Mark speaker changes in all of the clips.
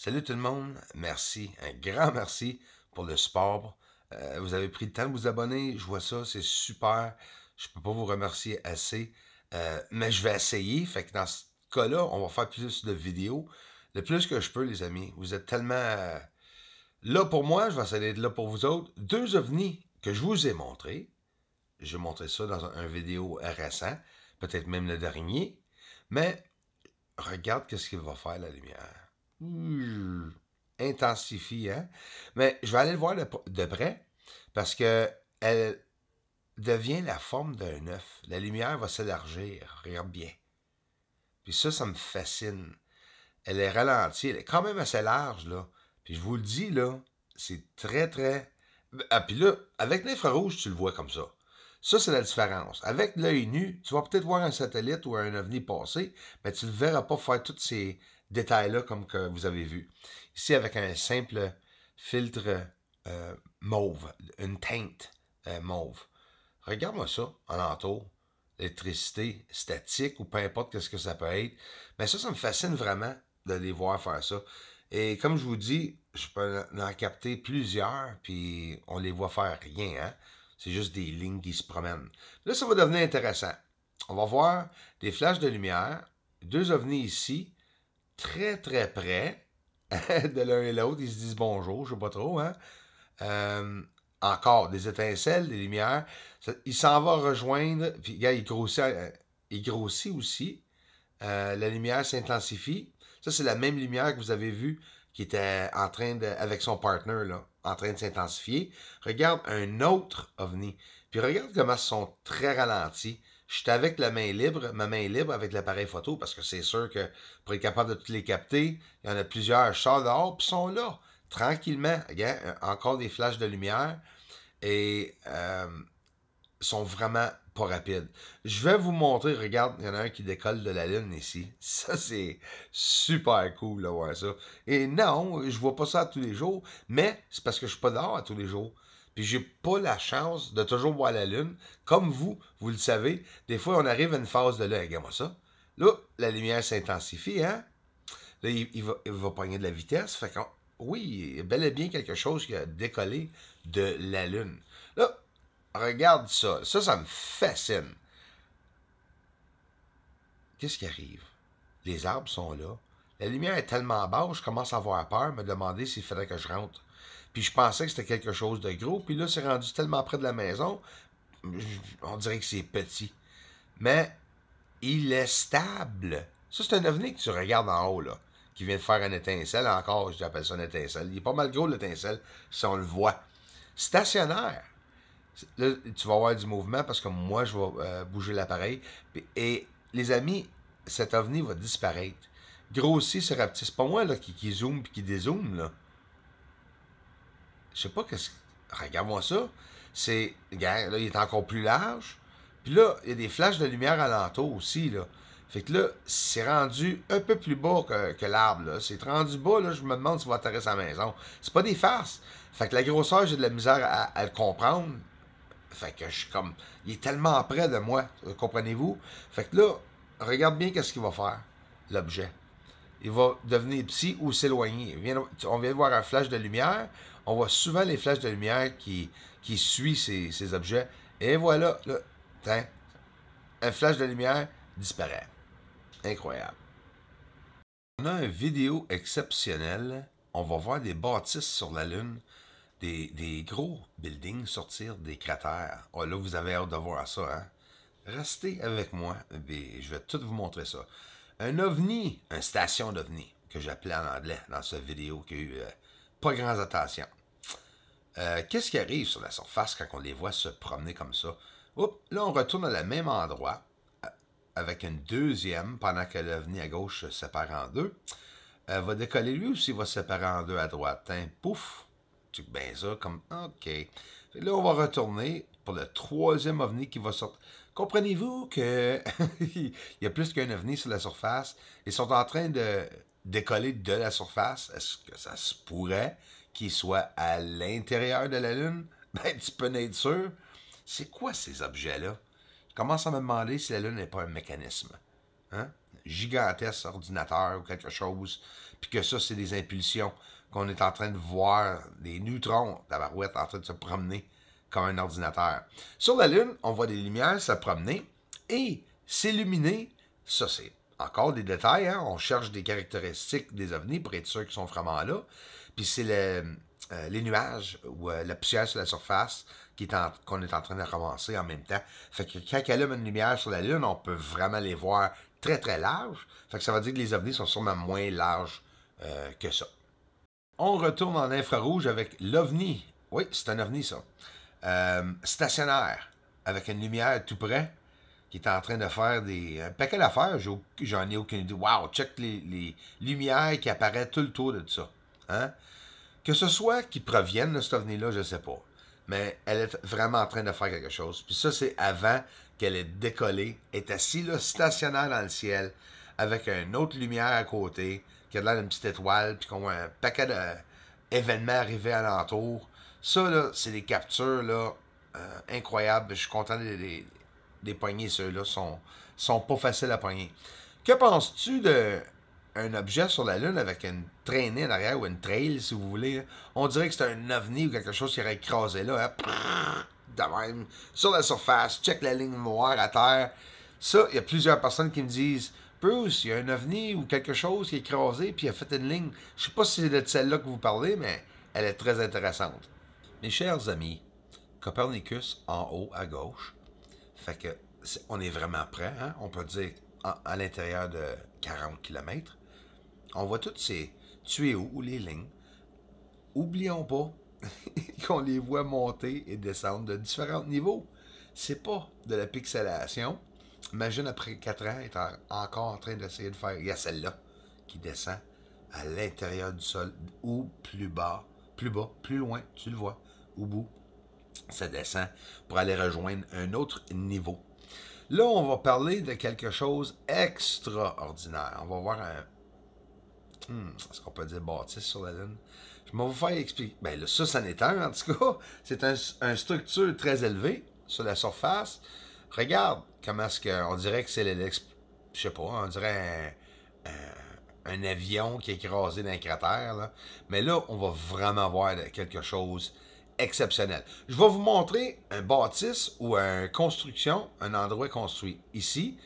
Speaker 1: Salut tout le monde, merci, un grand merci pour le support. Euh, vous avez pris le temps de vous abonner, je vois ça, c'est super. Je ne peux pas vous remercier assez, euh, mais je vais essayer. Fait que dans ce cas-là, on va faire plus de vidéos, le plus que je peux, les amis. Vous êtes tellement euh, là pour moi, je vais essayer d'être là pour vous autres. Deux ovnis que je vous ai montrés. Je vais montrer ça dans un, vidéo récent, peut-être même le dernier. Mais regarde qu'est-ce qu'il va faire la lumière. Hmm. intensifie. Hein? Mais je vais aller le voir de, près parce que elle devient la forme d'un œuf. La lumière va s'élargir, Regarde bien. Puis ça, ça me fascine. Elle est ralentie, elle est quand même assez large, là. Puis je vous le dis, là, c'est très, très... Ah, puis là, avec l'infrarouge, tu le vois comme ça. Ça, c'est la différence. Avec l'œil nu, tu vas peut-être voir un satellite ou un ovni passer, mais tu ne le verras pas faire toutes ces, Détail là comme que vous avez vu. Ici, avec un simple filtre euh, mauve, une teinte euh, mauve. Regarde-moi ça, en entour. L'électricité statique ou peu importe ce que ça peut être. Mais ça, ça me fascine vraiment de les voir faire ça. Et comme je vous dis, je peux en capter plusieurs, puis on les voit faire rien, hein? C'est juste des lignes qui se promènent. Là, ça va devenir intéressant. On va voir des flashs de lumière, deux ovnis ici, très, très près de l'un et l'autre. Ils se disent bonjour, je ne sais pas trop. Hein? Euh, encore des étincelles, des lumières. il s'en va rejoindre. Puis, il grossit, euh, il grossit aussi. Euh, la lumière s'intensifie. Ça, c'est la même lumière que vous avez vue qui était en train de, avec son partner, en train de s'intensifier. Regarde un autre ovni. Puis regarde comment ils sont très ralentis. J'étais avec la main libre, ma main libre avec l'appareil photo, parce que c'est sûr que pour être capable de toutes les capter, il y en a plusieurs chars dehors, puis sont là, tranquillement. Regarde, encore des flashs de lumière. Et euh, sont vraiment pas rapides. Je vais vous montrer, regarde, il y en a un qui décolle de la Lune ici. Ça, c'est super cool de voir ça. Et non, je vois pas ça tous les jours, mais c'est parce que je suis pas dehors à tous les jours puis j'ai pas la chance de toujours voir la lune. Comme vous, vous le savez, des fois on arrive à une phase de là, regarde-moi ça. Là, la lumière s'intensifie, hein? Là, il, va, pogner de la vitesse. Fait que, oui, il y a bel et bien quelque chose qui a décollé de la lune. Là, regarde ça. Ça, ça me fascine. Qu'est-ce qui arrive? Les arbres sont là. La lumière est tellement basse, je commence à avoir peur, me demander s'il faudrait que je rentre. Puis je pensais que c'était quelque chose de gros. Puis là, c'est rendu tellement près de la maison, on dirait que c'est petit. Mais il est stable. Ça, c'est un ovni que tu regardes en haut, là, qui vient de faire un étincelle. Encore, j'appelle ça une étincelle. Il est pas mal gros, l'étincelle, si on le voit. Stationnaire. Là, tu vas avoir du mouvement parce que moi, je vais euh, bouger l'appareil. Et les amis, cet ovni va disparaître. Grossi c'est rapetit. C'est pas moi là, qui, qui zoome et qui dézoome. Là. Je sais pas qu'est-ce. Regarde-moi ça. C'est. là, il est encore plus large. Puis là, il y a des flashs de lumière alentour aussi, là. Fait que là, c'est rendu un peu plus bas que, l'arbre. C'est rendu bas, là, je me demande si va atterrir sa maison. C'est pas des farces. Fait que la grosseur, j'ai de la misère à, à, le comprendre. Fait que je suis comme. Il est tellement près de moi, euh, comprenez-vous? Fait que là, regarde bien qu'est-ce qu'il va faire, l'objet il va devenir psy ou s'éloigner. On vient voir un flash de lumière. On voit souvent les flashs de lumière qui, qui suivent ces, objets. Et voilà, là, un flash de lumière disparaît. Incroyable. On a une vidéo exceptionnelle. On va voir des bâtisses sur la Lune, des, gros buildings sortir des cratères. Oh, là, vous avez hâte de voir ça. Hein? Restez avec moi et je vais tout vous montrer ça un ovni, une station d'ovni, que j'appelais en anglais dans cette vidéo qui a eu euh, pas grand attention. Euh, qu'est-ce qui arrive sur la surface quand on les voit se promener comme ça? là, on retourne à la même endroit euh, avec une deuxième pendant que l'ovni à gauche se sépare en deux. va décoller lui aussi, va se séparer en deux à droite? Hein? Pouf! Tu ben ça, comme OK. là, on va retourner pour le troisième ovni qui va sortir. Comprenez-vous qu'il y a plus qu'un ovni sur la surface. Ils sont en train de décoller de la surface. Est-ce que ça se pourrait qu'ils soient à l'intérieur de la Lune? Ben, tu peux naître sûr. C'est quoi ces objets-là? Je commence à me demander si la Lune n'est pas un mécanisme. Hein? Gigantesque ordinateur ou quelque chose. Puis que ça, c'est des impulsions qu'on est en train de voir, des neutrons, la barouette en train de se promener comme un ordinateur. Sur la Lune, on voit des lumières se promener et s'illuminer. Ça, c'est encore des détails. Hein. On cherche des caractéristiques des ovnis pour être sûr qu'ils sont vraiment là. Puis c'est euh, les nuages ou euh, la poussière sur la surface qu'on est, en train de ramasser en même temps. Fait que quand elle a une lumière sur la Lune, on peut vraiment les voir très très larges. Fait que ça veut dire que les ovnis sont sûrement moins larges euh, que ça. On retourne en infrarouge avec l'ovni. Oui, c'est un ovni ça. Euh, stationnaire avec une lumière tout près qui est en train de faire des un paquet d'affaires. J'en ai aucune idée. Wow, check les, lumières qui apparaissent tout le tour de ça. Hein? Que ce soit qui proviennent de cet ovni-là, je ne sais pas. Mais elle est vraiment en train de faire quelque chose. Puis ça, c'est avant qu'elle ait décollé, est assise là, stationnaire dans le ciel, avec une autre lumière à côté, qui a l'air d'une petite étoile, puis qu'on voit un paquet d'événements arriver alentour. Ça, là, c'est des captures là, euh, incroyables. Je suis content de les, ceux-là. sont, sont pas faciles à poigner. Que penses-tu d'un objet sur la Lune avec une traînée en arrière ou une trail, si vous voulez? On dirait que c'est un ovni ou quelque chose qui aurait écrasé là. Hein? de même, sur la surface, check la ligne noire à terre. Ça, il y a plusieurs personnes qui me disent Bruce, il y a un ovni ou quelque chose qui est écrasé puis il a fait une ligne. Je sais pas si c'est de celle-là que vous parlez, mais elle est très intéressante. Mes chers amis, Copernicus en haut à gauche, fait que on est vraiment prêt, hein? on peut dire à, l'intérieur de 40 km. On voit toutes ces tuyaux ou les lignes. Oublions pas qu'on les voit monter et descendre de différents niveaux. C'est pas de la pixelation. Imagine après 4 ans être encore en train d'essayer de faire. Il y a celle-là qui descend à l'intérieur du sol ou plus bas, plus bas, plus loin, tu le vois au bout, ça descend pour aller rejoindre un autre niveau. Là, on va parler de quelque chose extraordinaire. On va voir un... Est-ce hmm, qu'on peut dire bâtisse sur la Lune? Je vais vous faire expliquer. Ben, le ça, c'en en tout cas. C'est une structure très élevée sur la surface. Regarde comment est-ce qu'on dirait que c'est l'exp. je sais pas, on dirait un, avion qui est écrasé dans un cratère. Mais là, on va vraiment voir quelque chose exceptionnel. Je vais vous montrer un bâtisse ou une construction, un endroit construit. Ici,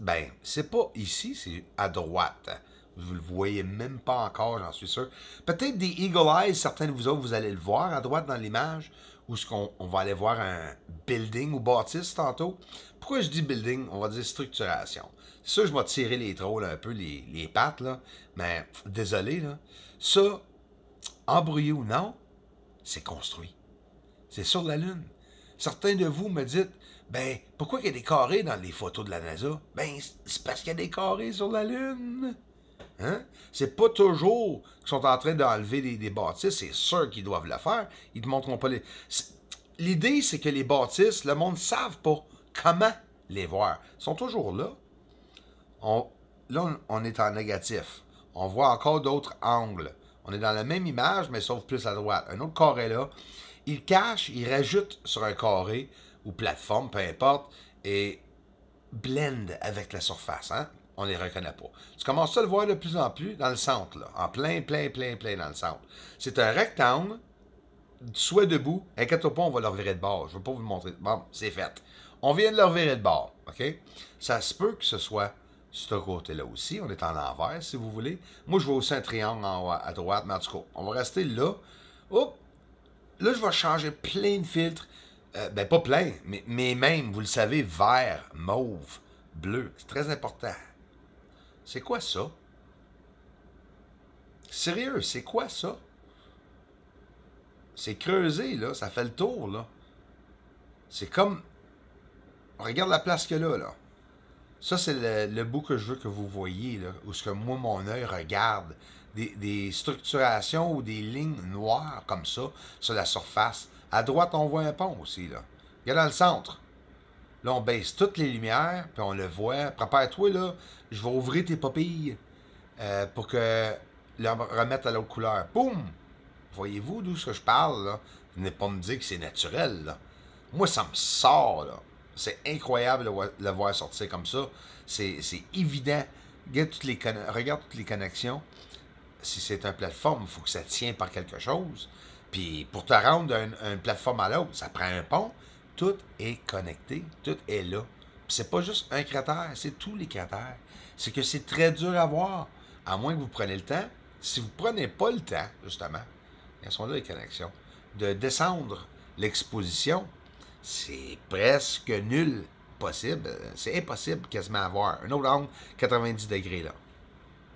Speaker 1: ben, c'est pas ici, c'est à droite. Vous le voyez même pas encore, j'en suis sûr. Peut-être des Eagle Eyes, certains de vous autres, vous allez le voir à droite dans l'image, ou ce qu'on on va aller voir un building ou bâtisse tantôt. Pourquoi je dis building? On va dire structuration. Ça, je vais tirer les trolls un peu, les, les pattes, là. Mais désolé, là. Ça, embrouillé ou non, c'est construit. C'est sur la Lune. Certains de vous me dites, ben, pourquoi il y a des carrés dans les photos de la NASA? Ben, c'est parce qu'il y a des carrés sur la Lune. Hein? C'est pas toujours qu'ils sont en train d'enlever des, des, bâtisses, c'est sûr qu'ils doivent le faire. Ils te montreront pas les. L'idée, c'est que les bâtisses, le monde ne savent pas comment les voir. Ils sont toujours là. On... Là, on est en négatif. On voit encore d'autres angles. On est dans la même image, mais sauf plus à droite. Un autre carré là. Il cache, il rajoute sur un carré ou plateforme, peu importe, et blend avec la surface. Hein. On ne les reconnaît pas. Tu commences à le voir de plus en plus dans le centre, là, en plein, plein, plein, plein dans le centre. C'est un rectangle, soit debout. Inquiète-toi pas, on va le revirer de bord. Je ne vais pas vous le montrer. Bon, c'est fait. On vient de le revirer de bord. OK? Ça se peut que ce soit ce côté-là aussi. On est en envers, si vous voulez. Moi, je vois aussi un triangle en haut à droite, mais en tout cas, on va rester là. Oh! Là, je vais changer plein de filtres. Euh, ben, pas plein, mais, mais même, vous le savez, vert, mauve, bleu. C'est très important. C'est quoi ça? Sérieux, c'est quoi ça? C'est creusé, là. Ça fait le tour, là. C'est comme... regarde la place que là, là. Ça, c'est le, bout que je veux que vous voyez, là, où ce que moi, mon œil regarde. Des, structurations ou des lignes noires comme ça sur la surface. À droite, on voit un pont aussi. Là. Regarde dans le centre. Là, on baisse toutes les lumières, puis on le voit. Prépare-toi, là. Je vais ouvrir tes papilles euh, pour que le remette à l'autre couleur. Boum! Voyez-vous d'où ce que je parle, là? Venez pas me dire que c'est naturel, là. Moi, ça me sort, là. C'est incroyable de le voir sortir comme ça. C'est évident. Regarde toutes les, connexions. Si c'est une plateforme, il faut que ça tient par quelque chose. Puis pour te rendre d'une plateforme à l'autre, ça prend un pont. Tout est connecté. Tout est là. c'est pas juste un cratère, c'est tous les cratères. C'est que c'est très dur à voir, à moins que vous preniez le temps. Si vous prenez pas le temps, justement, elles sont là les connexions, de descendre l'exposition, c'est presque nul possible. C'est impossible quasiment à voir. Un autre angle, 90 degrés là.